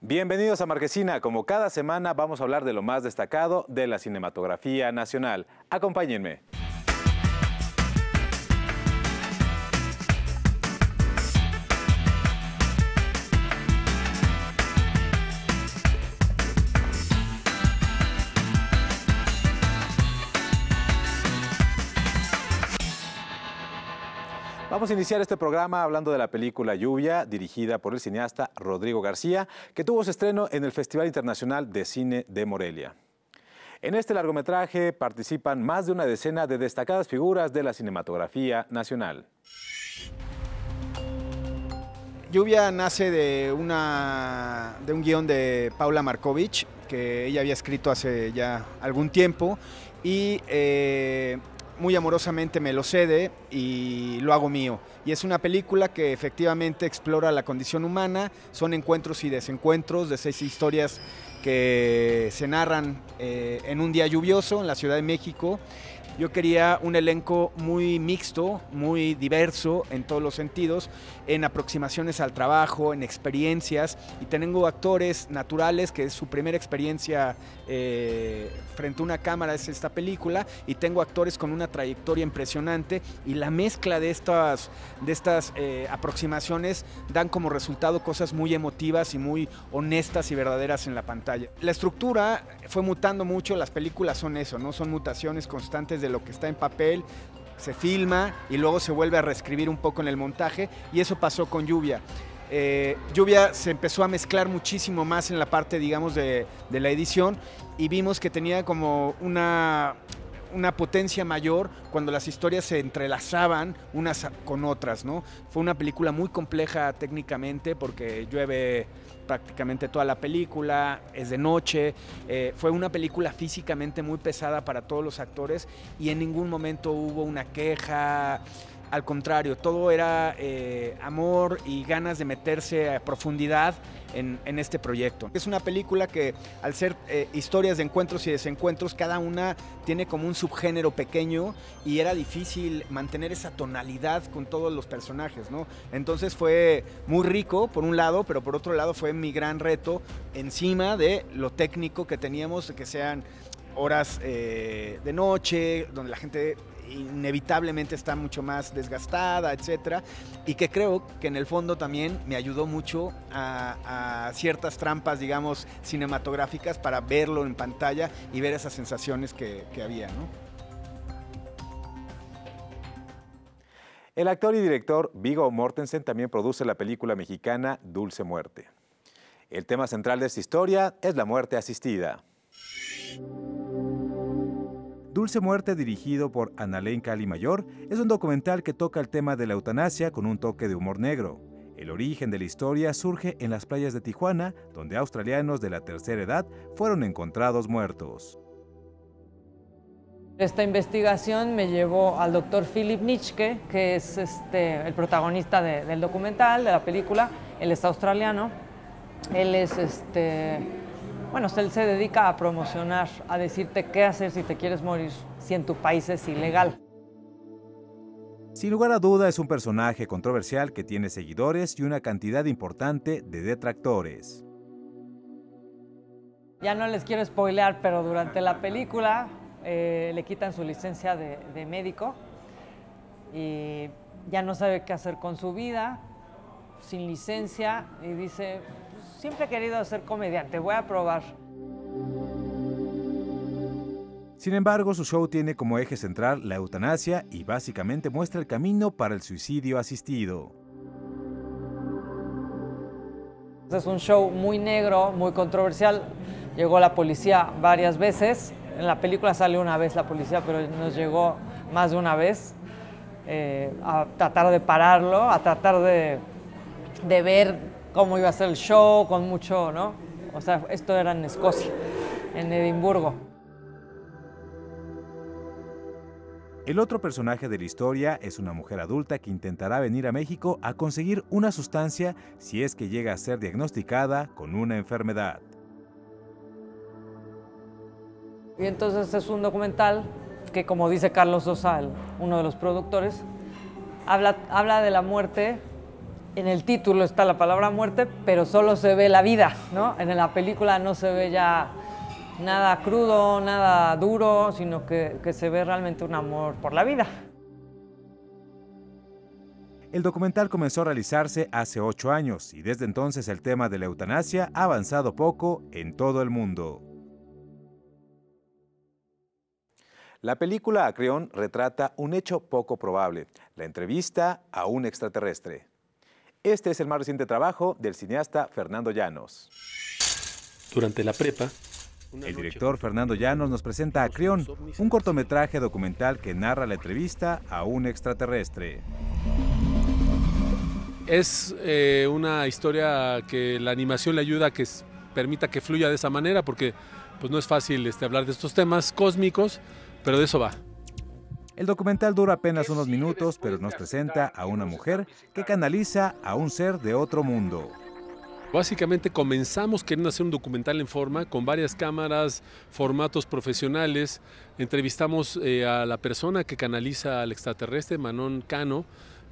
Bienvenidos a Marquesina. Como cada semana vamos a hablar de lo más destacado de la cinematografía nacional. Acompáñenme. Vamos a iniciar este programa hablando de la película Lluvia, dirigida por el cineasta Rodrigo García, que tuvo su estreno en el Festival Internacional de Cine de Morelia. En este largometraje participan más de una decena de destacadas figuras de la cinematografía nacional. Lluvia nace de, una, de un guión de Paula Markovich, que ella había escrito hace ya algún tiempo, y eh, muy amorosamente me lo cede y lo hago mío. Y es una película que efectivamente explora la condición humana, son encuentros y desencuentros de seis historias que se narran eh, en un día lluvioso en la Ciudad de México yo quería un elenco muy mixto, muy diverso en todos los sentidos, en aproximaciones al trabajo, en experiencias, y tengo actores naturales, que es su primera experiencia eh, frente a una cámara, es esta película, y tengo actores con una trayectoria impresionante, y la mezcla de estas, de estas eh, aproximaciones dan como resultado cosas muy emotivas y muy honestas y verdaderas en la pantalla. La estructura fue mutando mucho, las películas son eso, ¿no? Son mutaciones constantes de lo que está en papel, se filma y luego se vuelve a reescribir un poco en el montaje y eso pasó con Lluvia. Eh, Lluvia se empezó a mezclar muchísimo más en la parte, digamos, de la edición y vimos que tenía como una una potencia mayor cuando las historias se entrelazaban unas con otras, ¿no? Fue una película muy compleja técnicamente porque llueve prácticamente toda la película, es de noche, eh, fue una película físicamente muy pesada para todos los actores y en ningún momento hubo una queja, al contrario, todo era eh, amor y ganas de meterse a profundidad en, este proyecto. Es una película que al ser eh, historias de encuentros y desencuentros, cada una tiene como un subgénero pequeño y era difícil mantener esa tonalidad con todos los personajes, ¿no? Entonces fue muy rico por un lado, pero por otro lado fue mi gran reto encima de lo técnico que teníamos, que sean horas eh, de noche, donde la gente inevitablemente está mucho más desgastada, etcétera, y que creo que en el fondo también me ayudó mucho a, ciertas trampas, digamos, cinematográficas para verlo en pantalla y ver esas sensaciones que, había, El actor y director Vigo Mortensen también produce la película mexicana Dulce Muerte. El tema central de esta historia es la muerte asistida. Dulce Muerte, dirigido por Analén Cali Mayor, es un documental que toca el tema de la eutanasia con un toque de humor negro. El origen de la historia surge en las playas de Tijuana, donde australianos de la tercera edad fueron encontrados muertos. Esta investigación me llevó al doctor Philip Nitschke, que es este, el protagonista del documental, de la película. Él es australiano. Él es este, bueno, él se dedica a promocionar, a decirte qué hacer si te quieres morir, si en tu país es ilegal. Sin lugar a duda es un personaje controversial que tiene seguidores y una cantidad importante de detractores. Ya no les quiero spoilear, pero durante la película eh, le quitan su licencia de médico y ya no sabe qué hacer con su vida, sin licencia, y dice, siempre he querido ser comediante, voy a probar. Sin embargo, su show tiene como eje central la eutanasia y básicamente muestra el camino para el suicidio asistido. Es un show muy negro, muy controversial. Llegó la policía varias veces. En la película sale una vez la policía, pero nos llegó más de una vez eh, a tratar de pararlo, a tratar de, de ver cómo iba a ser el show, con mucho, ¿no? O sea, esto era en Escocia, en Edimburgo. El otro personaje de la historia es una mujer adulta que intentará venir a México a conseguir una sustancia si es que llega a ser diagnosticada con una enfermedad. Y entonces es un documental que, como dice Carlos Sosa, uno de los productores, habla, habla de la muerte en el título está la palabra muerte, pero solo se ve la vida, ¿no? En la película no se ve ya nada crudo, nada duro, sino que, que se ve realmente un amor por la vida. El documental comenzó a realizarse hace ocho años y desde entonces el tema de la eutanasia ha avanzado poco en todo el mundo. La película Acreón retrata un hecho poco probable, la entrevista a un extraterrestre. Este es el más reciente trabajo del cineasta Fernando Llanos. Durante la prepa, el director Fernando Llanos nos presenta a Crión, un cortometraje documental que narra la entrevista a un extraterrestre. Es eh, una historia que la animación le ayuda a que permita que fluya de esa manera, porque pues, no es fácil este, hablar de estos temas cósmicos, pero de eso va. El documental dura apenas unos minutos, pero nos presenta a una mujer que canaliza a un ser de otro mundo. Básicamente comenzamos queriendo hacer un documental en forma, con varias cámaras, formatos profesionales. Entrevistamos eh, a la persona que canaliza al extraterrestre, Manon Cano,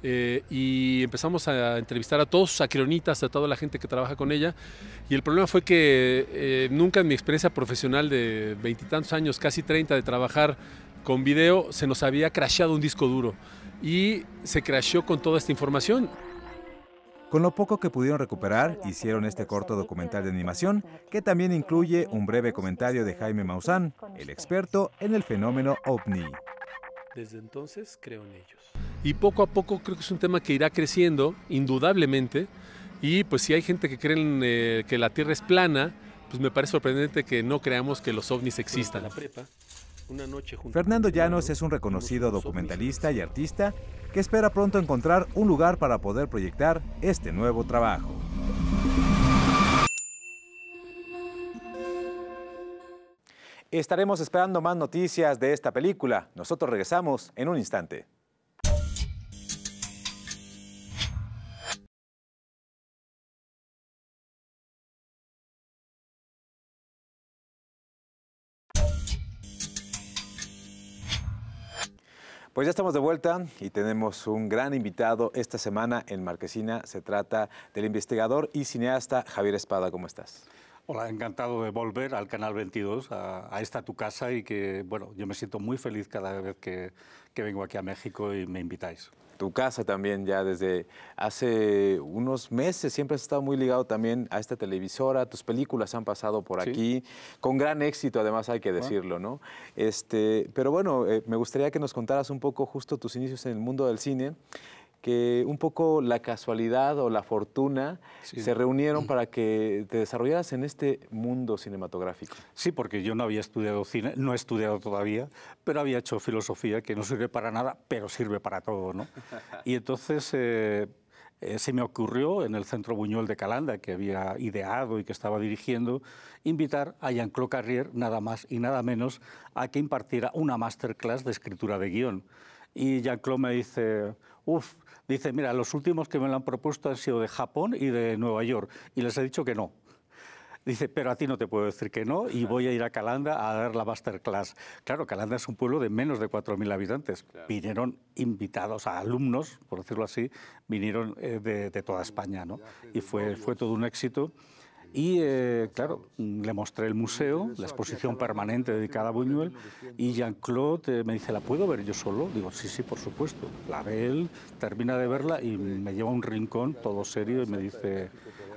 eh, y empezamos a entrevistar a todos sus acronitas, a toda la gente que trabaja con ella. Y el problema fue que eh, nunca en mi experiencia profesional de veintitantos años, casi 30 de trabajar con video, se nos había crasheado un disco duro. Y se crasheó con toda esta información. Con lo poco que pudieron recuperar, hicieron este corto documental de animación que también incluye un breve comentario de Jaime Maussan, el experto en el fenómeno ovni. Desde entonces creo en ellos y poco a poco creo que es un tema que irá creciendo, indudablemente, y pues si hay gente que cree eh, que la Tierra es plana, pues me parece sorprendente que no creamos que los ovnis existan. Fernando Llanos es un reconocido documentalista y artista que espera pronto encontrar un lugar para poder proyectar este nuevo trabajo. Estaremos esperando más noticias de esta película. Nosotros regresamos en un instante. Pues ya estamos de vuelta y tenemos un gran invitado esta semana en Marquesina. Se trata del investigador y cineasta Javier Espada. ¿Cómo estás? Hola, encantado de volver al Canal 22, a, esta tu casa y que, bueno, yo me siento muy feliz cada vez que, que vengo aquí a México y me invitáis tu casa también ya desde hace unos meses. Siempre has estado muy ligado también a esta televisora. Tus películas han pasado por aquí con gran éxito, además hay que decirlo, ¿no? Este, pero bueno, eh, me gustaría que nos contaras un poco justo tus inicios en el mundo del cine que un poco la casualidad o la fortuna se reunieron para que te desarrollaras en este mundo cinematográfico. Sí, porque yo no había estudiado cine, no he estudiado todavía, pero había hecho filosofía, que no sirve para nada, pero sirve para todo, ¿no? Y entonces eh, eh, se me ocurrió en el Centro Buñuel de Calanda, que había ideado y que estaba dirigiendo, invitar a Jean-Claude Carrier, nada más y nada menos, a que impartiera una masterclass de escritura de guión. Y Jean-Claude me dice, uff, Dice, mira, los últimos que me lo han propuesto han sido de Japón y de Nueva York. Y les he dicho que no. Dice, pero a ti no te puedo decir que no y voy a ir a Calanda a dar la masterclass. Claro, Calanda es un pueblo de menos de 4.000 habitantes. Vinieron invitados, a alumnos, por decirlo así, vinieron eh, de, toda España, ¿no? Y fue, fue todo un éxito. Y eh, claro, le mostré el museo, la exposición permanente dedicada a Buñuel, y Jean-Claude eh, me dice, ¿la puedo ver yo solo? Digo, sí, sí, por supuesto. La ve él, termina de verla y me lleva a un rincón todo serio y me dice,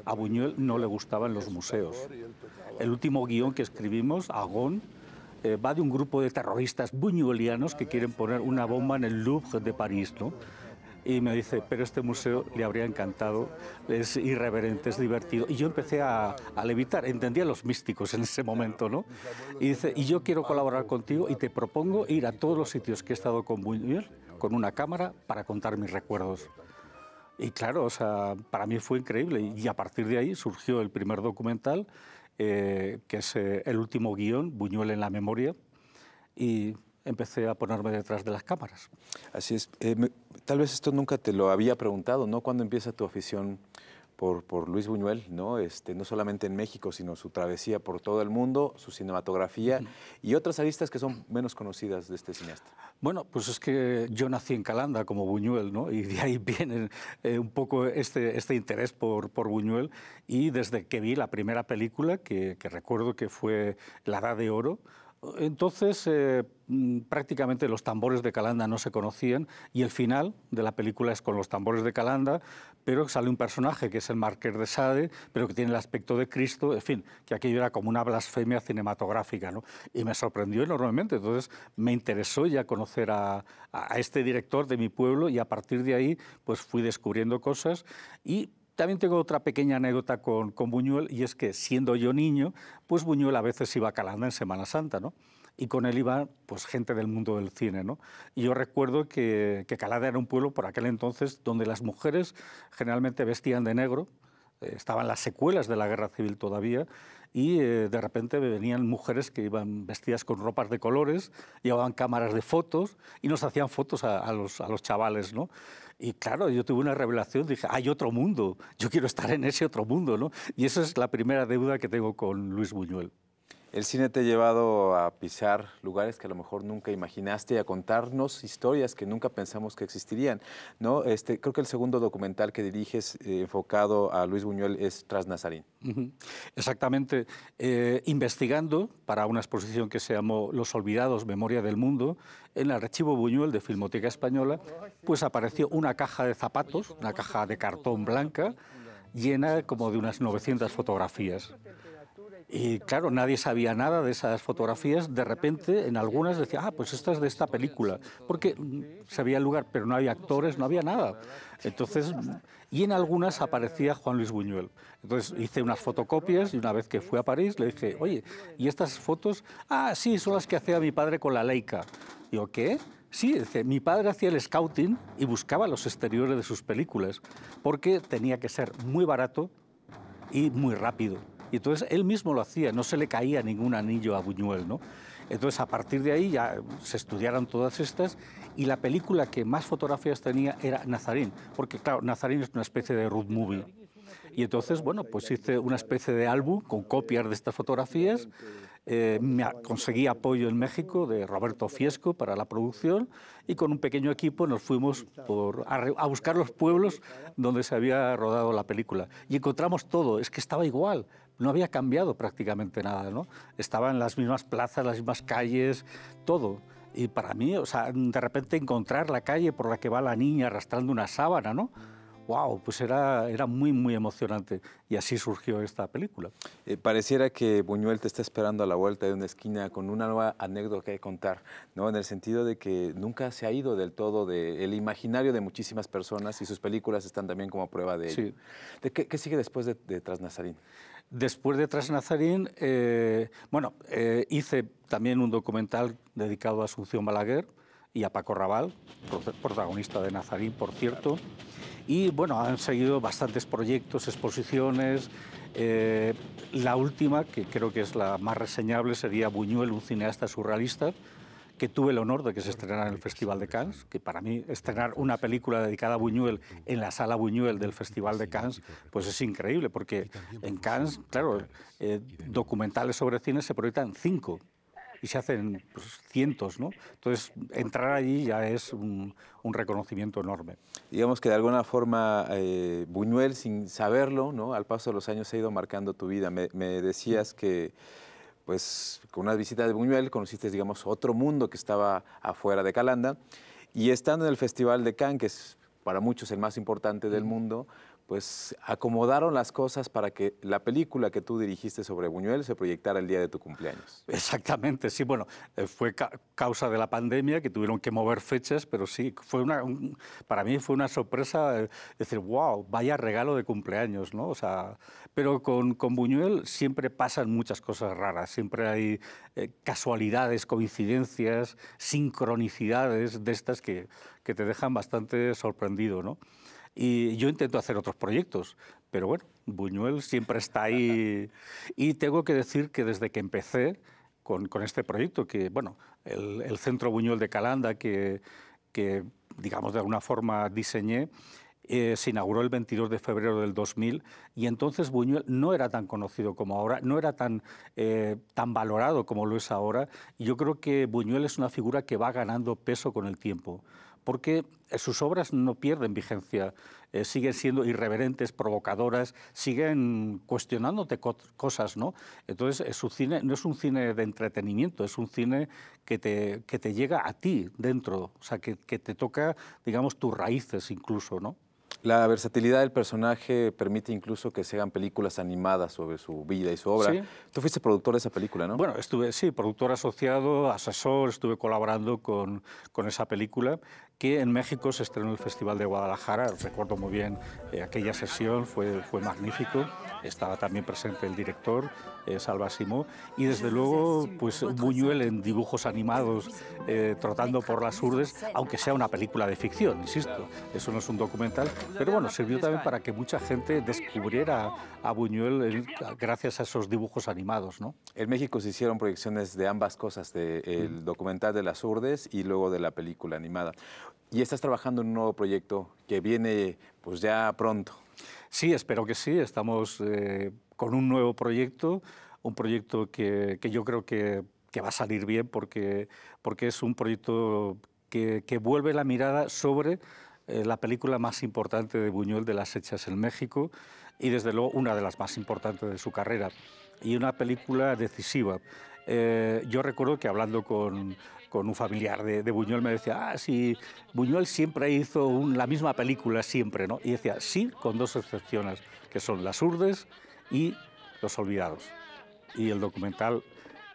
a Buñuel no le gustaban los museos. El último guión que escribimos, Agón, eh, va de un grupo de terroristas buñuelianos que quieren poner una bomba en el Louvre de París, ¿no? y me dice, pero este museo le habría encantado, es irreverente, es divertido. Y yo empecé a, levitar, entendía los místicos en ese momento, ¿no? Y dice, y yo quiero colaborar contigo y te propongo ir a todos los sitios que he estado con Buñuel, con una cámara, para contar mis recuerdos. Y claro, o sea, para mí fue increíble. Y a partir de ahí surgió el primer documental, eh, que es eh, el último guión, Buñuel en la memoria. Y empecé a ponerme detrás de las cámaras. Así es. Eh, tal vez esto nunca te lo había preguntado, ¿no? ¿Cuándo empieza tu afición por, por, Luis Buñuel, ¿no? Este, no solamente en México, sino su travesía por todo el mundo, su cinematografía y otras aristas que son menos conocidas de este cineasta. Bueno, pues es que yo nací en Calanda como Buñuel, ¿no? Y de ahí viene eh, un poco este, este interés por, por, Buñuel. Y desde que vi la primera película, que, que recuerdo que fue La Edad de Oro, entonces, eh, mm, prácticamente los tambores de Calanda no se conocían y el final de la película es con los tambores de Calanda, pero sale un personaje que es el Marqués de Sade, pero que tiene el aspecto de Cristo, en fin, que aquello era como una blasfemia cinematográfica, ¿no? Y me sorprendió enormemente, entonces me interesó ya conocer a, a este director de mi pueblo y a partir de ahí pues fui descubriendo cosas y también tengo otra pequeña anécdota con, Buñuel y es que siendo yo niño, pues Buñuel a veces iba a en Semana Santa, Y con él iba pues, gente del mundo del cine. ¿no? Y yo recuerdo que, que era un pueblo por aquel entonces donde las mujeres generalmente vestían de negro, estaban las secuelas de la guerra civil todavía, y eh, de repente venían mujeres que iban vestidas con ropas de colores, llevaban cámaras de fotos y nos hacían fotos a, los, a los chavales, ¿no? Y claro, yo tuve una revelación, dije, hay otro mundo, yo quiero estar en ese otro mundo, ¿no? Y esa es la primera deuda que tengo con Luis Buñuel. El cine te ha llevado a pisar lugares que a lo mejor nunca imaginaste y a contarnos historias que nunca pensamos que existirían. ¿no? Este, creo que el segundo documental que diriges eh, enfocado a Luis Buñuel es Tras Nazarín. Exactamente. Eh, investigando para una exposición que se llamó Los Olvidados, Memoria del Mundo, en el archivo Buñuel de Filmoteca Española, pues apareció una caja de zapatos, una caja de cartón blanca, llena como de unas 900 fotografías. Y claro, nadie sabía nada de esas fotografías. De repente, en algunas decía, ah, pues esta es de esta película. Porque sabía el lugar, pero no había actores, no había nada. Entonces, y en algunas aparecía Juan Luis Buñuel. Entonces hice unas fotocopias y una vez que fui a París le dije, oye, ¿y estas fotos? Ah, sí, son las que hacía mi padre con la Leica. Digo, ¿qué? Sí, dice, mi padre hacía el scouting y buscaba los exteriores de sus películas, porque tenía que ser muy barato y muy rápido. Y entonces él mismo lo hacía, no se le caía ningún anillo a Buñuel, ¿no? Entonces a partir de ahí ya se estudiaron todas estas y la película que más fotografías tenía era Nazarín, porque claro, Nazarín es una especie de road movie. Y entonces, bueno, pues hice una especie de álbum con copias de estas fotografías. Eh, me conseguí apoyo en México de Roberto Fiesco para la producción y con un pequeño equipo nos fuimos a, buscar los pueblos donde se había rodado la película. Y encontramos todo, es que estaba igual no había cambiado prácticamente nada, ¿no? Estaba en las mismas plazas, las mismas calles, todo. Y para mí, o sea, de repente encontrar la calle por la que va la niña arrastrando una sábana, ¿no? wow, pues era, era muy, muy emocionante. Y así surgió esta película. Eh, pareciera que Buñuel te está esperando a la vuelta de una esquina con una nueva anécdota que contar, ¿no? En el sentido de que nunca se ha ido del todo del imaginario de muchísimas personas y sus películas están también como prueba de ello. Sí. qué, sigue después de, Trasnazarín? Después de tras Nazarín, eh, bueno, eh, hice también un documental dedicado a Asunción Balaguer y a Paco Raval, protagonista de Nazarín, por cierto. Y bueno, han seguido bastantes proyectos, exposiciones. Eh, la última, que creo que es la más reseñable, sería Buñuel, un cineasta surrealista, que tuve el honor de que se estrenara en el Festival de Cannes, que para mí estrenar una película dedicada a Buñuel en la sala Buñuel del Festival de Cannes, pues es increíble, porque en Cannes, claro, eh, documentales sobre cine se proyectan cinco y se hacen pues, cientos, ¿no? Entonces, entrar allí ya es un, reconocimiento enorme. Digamos que de alguna forma eh, Buñuel, sin saberlo, ¿no? al paso de los años ha ido marcando tu vida. Me, me decías que pues con una visita de Buñuel conociste, digamos, otro mundo que estaba afuera de Calanda. Y estando en el Festival de Cannes, que es para muchos el más importante del mundo, pues acomodaron las cosas para que la película que tú dirigiste sobre Buñuel se proyectara el día de tu cumpleaños. Exactamente, sí, bueno, eh, fue causa de la pandemia que tuvieron que mover fechas, pero sí, fue una, para mí fue una sorpresa eh, decir, wow, vaya regalo de cumpleaños, ¿no? O sea, pero con, Buñuel siempre pasan muchas cosas raras, siempre hay eh, casualidades, coincidencias, sincronicidades de estas que, que te dejan bastante sorprendido, ¿no? Y yo intento hacer otros proyectos, pero bueno, Buñuel siempre está ahí. y tengo que decir que desde que empecé con, este proyecto, que bueno, el, Centro Buñuel de Calanda, que, digamos de alguna forma diseñé, eh, se inauguró el 22 de febrero del 2000 y entonces Buñuel no era tan conocido como ahora, no era tan, eh, tan valorado como lo es ahora. Y yo creo que Buñuel es una figura que va ganando peso con el tiempo porque eh, sus obras no pierden vigencia, eh, siguen siendo irreverentes, provocadoras, siguen cuestionándote cosas, ¿no? Entonces, eh, su cine no es un cine de entretenimiento, es un cine que te, que te llega a ti dentro, o sea, que, te toca, digamos, tus raíces incluso, ¿no? La versatilidad del personaje permite incluso que se hagan películas animadas sobre su vida y su obra. Tú fuiste productor de esa película, ¿no? Bueno, estuve, sí, productor asociado, asesor, estuve colaborando con, con esa película que en México se estrenó el Festival de Guadalajara, recuerdo muy bien eh, aquella sesión, fue magnífico, estaba también presente el director, eh, Simó, y desde luego pues Buñuel en dibujos animados eh, trotando por las urdes, aunque sea una película de ficción, insisto, eso no es un documental, pero bueno, sirvió también para que mucha gente descubriera a Buñuel gracias a esos dibujos animados. ¿no? En México se hicieron proyecciones de ambas cosas, del mm. documental de las urdes y luego de la película animada. Y estás trabajando en un nuevo proyecto que viene pues ya pronto. Sí, espero que sí. Estamos eh, con un nuevo proyecto, un proyecto que, yo creo que, va a salir bien porque, porque es un proyecto que, vuelve la mirada sobre eh, la película más importante de Buñuel de las hechas en México y desde luego una de las más importantes de su carrera y una película decisiva. Eh, yo recuerdo que hablando con, con un familiar de, Buñuel, me decía, ah, sí, Buñuel siempre hizo la misma película, siempre, ¿no? Y decía, sí, con dos excepciones, que son Las Urdes y Los Olvidados. Y el documental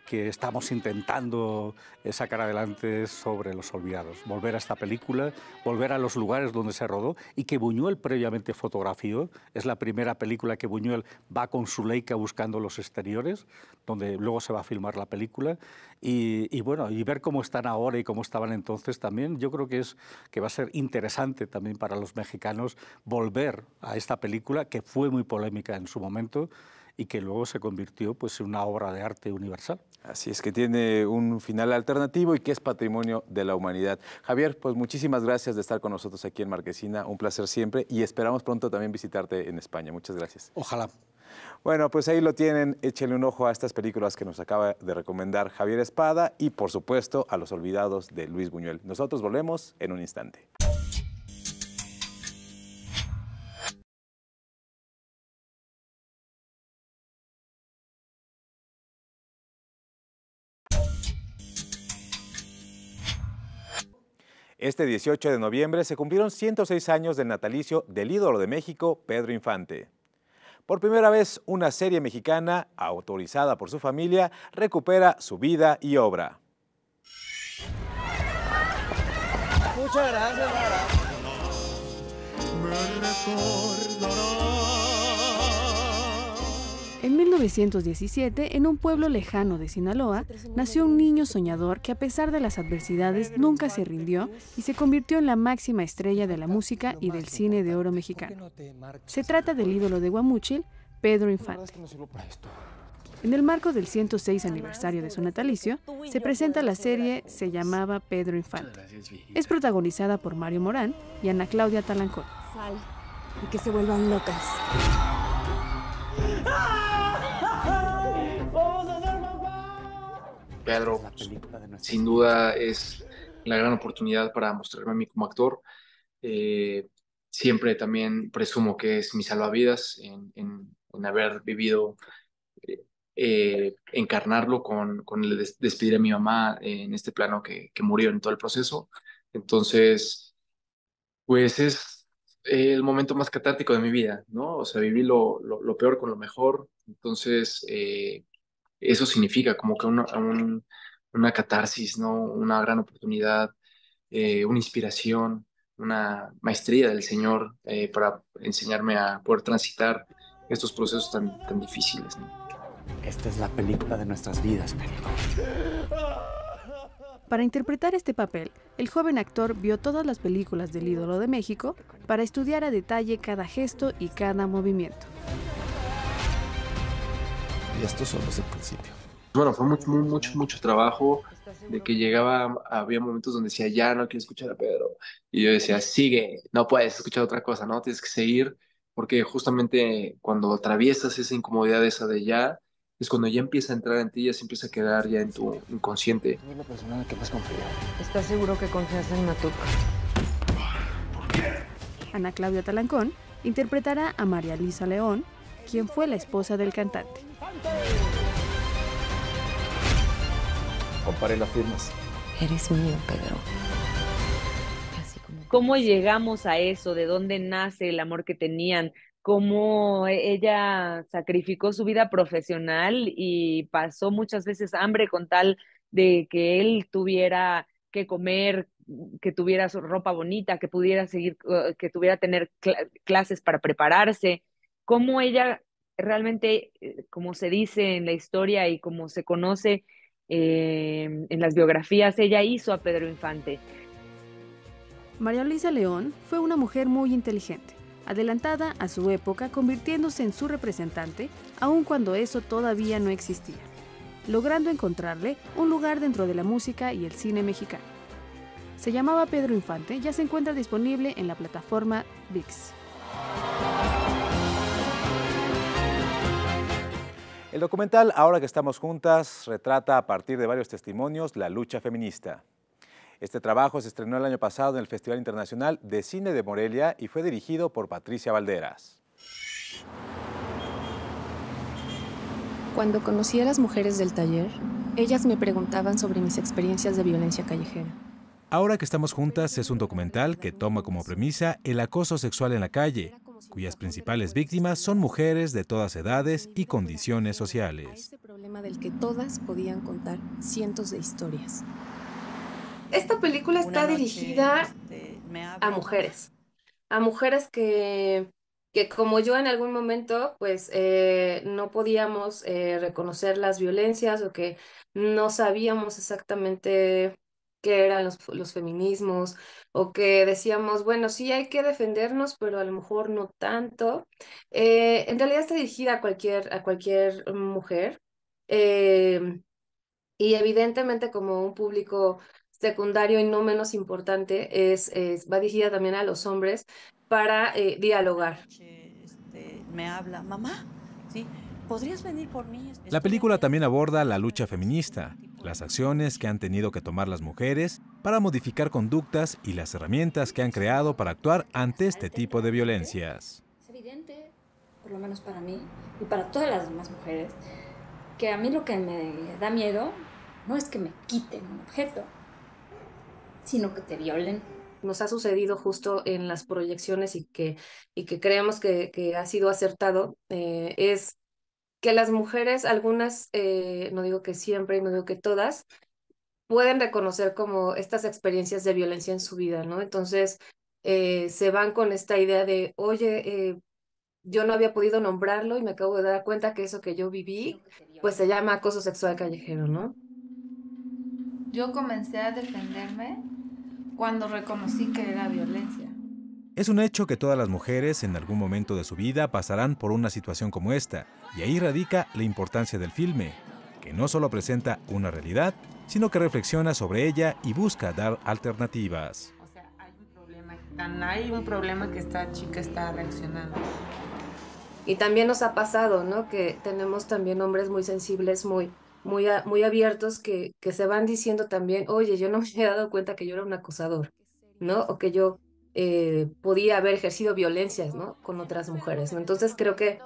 que estamos intentando sacar adelante sobre Los Olvidados. Volver a esta película, volver a los lugares donde se rodó y que Buñuel previamente fotografió. Es la primera película que Buñuel va con su leica buscando los exteriores, donde luego se va a filmar la película. Y, bueno, y ver cómo están ahora y cómo estaban entonces también, yo creo que, es, que va a ser interesante también para los mexicanos volver a esta película que fue muy polémica en su momento y que luego se convirtió pues, en una obra de arte universal. Así es que tiene un final alternativo y que es patrimonio de la humanidad. Javier, pues muchísimas gracias de estar con nosotros aquí en Marquesina, un placer siempre y esperamos pronto también visitarte en España. Muchas gracias. Ojalá. Bueno, pues ahí lo tienen, échenle un ojo a estas películas que nos acaba de recomendar Javier Espada y por supuesto a Los Olvidados de Luis Buñuel. Nosotros volvemos en un instante. Este 18 de noviembre se cumplieron 106 años del natalicio del ídolo de México, Pedro Infante. Por primera vez, una serie mexicana, autorizada por su familia, recupera su vida y obra. Muchas gracias. En 1917, en un pueblo lejano de Sinaloa, nació un niño soñador que a pesar de las adversidades nunca se rindió y se convirtió en la máxima estrella de la música y del cine de oro mexicano. Se trata del ídolo de Guamúchil, Pedro Infante. En el marco del 106 aniversario de su natalicio, se presenta la serie Se llamaba Pedro Infante. Es protagonizada por Mario Morán y Ana Claudia Talancón. Sal y que se vuelvan locas. ¡Ah! Pedro, pues, sin duda es la gran oportunidad para mostrarme a mí como actor. Eh, siempre también presumo que es mi salvavidas en, haber vivido, eh, eh, encarnarlo con, el despedir a mi mamá en este plano que, murió en todo el proceso. Entonces, pues es el momento más catártico de mi vida, ¿no? O sea, viví lo, peor con lo mejor. Entonces, eso significa como que una, una catarsis, ¿no? Una gran oportunidad, eh, una inspiración, una maestría del Señor eh, para enseñarme a poder transitar estos procesos tan, tan difíciles. Esta es la película de nuestras vidas, Perico. Para interpretar este papel, el joven actor vio todas las películas del ídolo de México para estudiar a detalle cada gesto y cada movimiento y estos solo es el principio. Bueno, fue mucho, mucho, mucho trabajo de que llegaba, había momentos donde decía, ya no quiero escuchar a Pedro. Y yo decía, sigue, no puedes escuchar otra cosa, ¿no? Tienes que seguir, porque justamente cuando atraviesas esa incomodidad esa de ya, es cuando ya empieza a entrar en ti, ya se empieza a quedar ya en tu inconsciente. ¿Estás seguro que confías en Matuk? ¿Por qué? Ana Claudia Talancón interpretará a María Luisa León, Quién fue la esposa del cantante. Compare las firmas. Eres mío, Pedro. ¿Cómo llegamos a eso? ¿De dónde nace el amor que tenían? cómo ella sacrificó su vida profesional y pasó muchas veces hambre con tal de que él tuviera que comer, que tuviera su ropa bonita, que pudiera seguir, eh, que tuviera tener clases para prepararse cómo ella realmente, eh, como se dice en la historia y como se conoce eh, en las biografías, ella hizo a Pedro Infante. María Luisa León fue una mujer muy inteligente, adelantada a su época, convirtiéndose en su representante, aun cuando eso todavía no existía, logrando encontrarle un lugar dentro de la música y el cine mexicano. Se llamaba Pedro Infante, ya se encuentra disponible en la plataforma VIX. El documental Ahora que estamos juntas retrata a partir de varios testimonios la lucha feminista. Este trabajo se estrenó el año pasado en el Festival Internacional de Cine de Morelia y fue dirigido por Patricia Valderas. Cuando conocí a las mujeres del taller, ellas me preguntaban sobre mis experiencias de violencia callejera. Ahora que estamos juntas es un documental que toma como premisa el acoso sexual en la calle, cuyas principales víctimas son mujeres de todas edades y condiciones sociales. Este problema del que todas podían contar cientos de historias. Esta película está dirigida este, a mujeres, a mujeres que, que como yo en algún momento, pues eh, no podíamos eh, reconocer las violencias o que no sabíamos exactamente que eran los, feminismos, o que decíamos, bueno, sí hay que defendernos, pero a lo mejor no tanto. Eh, en realidad está dirigida a cualquier, a cualquier mujer. Em, y evidentemente como un público secundario y no menos importante, es, va dirigida también a los hombres para eh, dialogar. Este, me habla, mamá, ¿sí? La película también aborda la lucha feminista, las acciones que han tenido que tomar las mujeres para modificar conductas y las herramientas que han creado para actuar ante este tipo de violencias. Es evidente, por lo menos para mí y para todas las demás mujeres, que a mí lo que me da miedo no es que me quiten un objeto, sino que te violen nos ha sucedido justo en las proyecciones y que, y que creemos que, ha sido acertado eh, es que las mujeres, algunas, eh, no digo que siempre, y no digo que todas, pueden reconocer como estas experiencias de violencia en su vida, ¿no? Entonces, eh, se van con esta idea de, oye, eh, yo no había podido nombrarlo y me acabo de dar cuenta que eso que yo viví, pues se llama acoso sexual callejero, ¿no? Yo comencé a defenderme cuando reconocí que era violencia. Es un hecho que todas las mujeres en algún momento de su vida pasarán por una situación como esta, y ahí radica la importancia del filme, que no solo presenta una realidad, sino que reflexiona sobre ella y busca dar alternativas. O sea, hay un problema, hay un problema que esta chica está reaccionando. Y también nos ha pasado, ¿no? Que tenemos también hombres muy sensibles, muy, muy, muy abiertos, que, se van diciendo también, oye, yo no me he dado cuenta que yo era un acosador, ¿no? O que yo eh, podía haber ejercido violencias con otras mujeres. Entonces creo que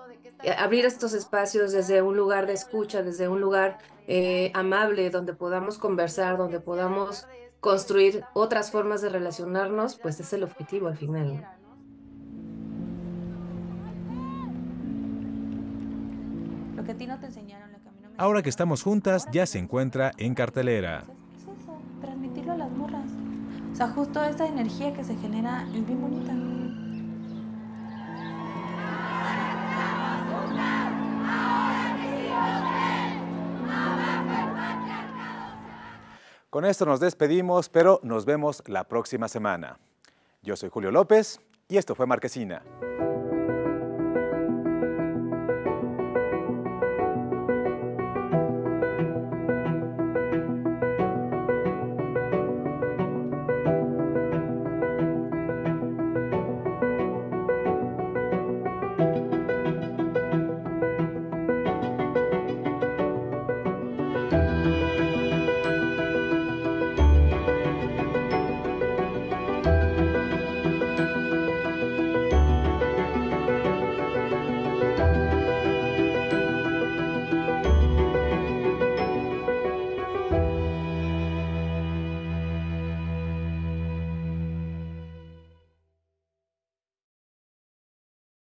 eh, abrir estos espacios desde un lugar de escucha, desde un lugar eh, amable, donde podamos conversar, donde podamos construir otras formas de relacionarnos, pues es el objetivo al final. Ahora que estamos juntas, ya se encuentra en cartelera sea, justo esa energía que se genera es bien bonita. Con esto nos despedimos, pero nos vemos la próxima semana. Yo soy Julio López y esto fue Marquesina.